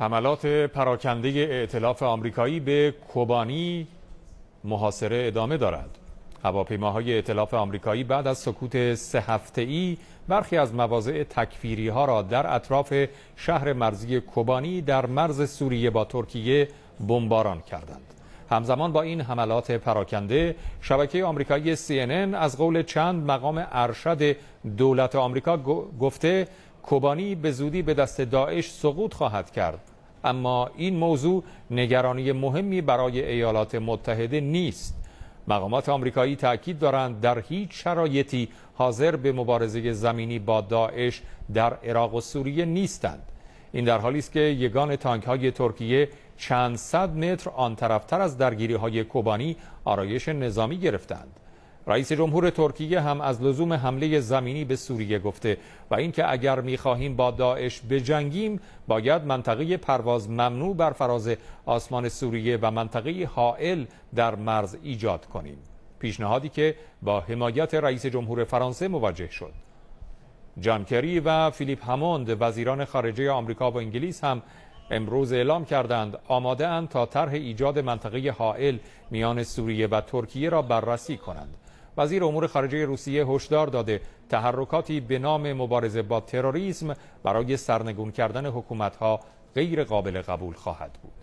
حملات پراکنده اعتلاف آمریکایی به کوبانی محاصره ادامه دارد. هواپیماهای اعتلاف آمریکایی بعد از سکوت سه هفته ای برخی از مواضع تکفیری ها را در اطراف شهر مرزی کوبانی در مرز سوریه با ترکیه بمباران کردند. همزمان با این حملات پراکنده شبکه آمریکایی CNN از قول چند مقام ارشد دولت آمریکا گفته کوبانی به زودی به دست داعش سقوط خواهد کرد اما این موضوع نگرانی مهمی برای ایالات متحده نیست مقامات آمریکایی تاکید دارند در هیچ شرایطی حاضر به مبارزه زمینی با داعش در عراق و سوریه نیستند این در حالی است که یگان تانک های ترکیه چند صد متر آن طرفتر از درگیری های کوبانی آرایش نظامی گرفتند رئیس جمهور ترکیه هم از لزوم حمله زمینی به سوریه گفته و اینکه اگر میخواهیم با داعش بجنگیم باید منطقه پرواز ممنوع بر فراز آسمان سوریه و منطقه حائل در مرز ایجاد کنیم پیشنهادی که با حمایت رئیس جمهور فرانسه مواجه شد جان کری و فیلیپ هموند وزیران خارجه آمریکا و انگلیس هم امروز اعلام کردند آماده اند تا طرح ایجاد منطقه حائل میان سوریه و ترکیه را بررسی کنند وزیر امور خارجه روسیه هشدار داده تحرکاتی به نام مبارزه با تروریسم برای سرنگون کردن حکومتها غیر قابل قبول خواهد بود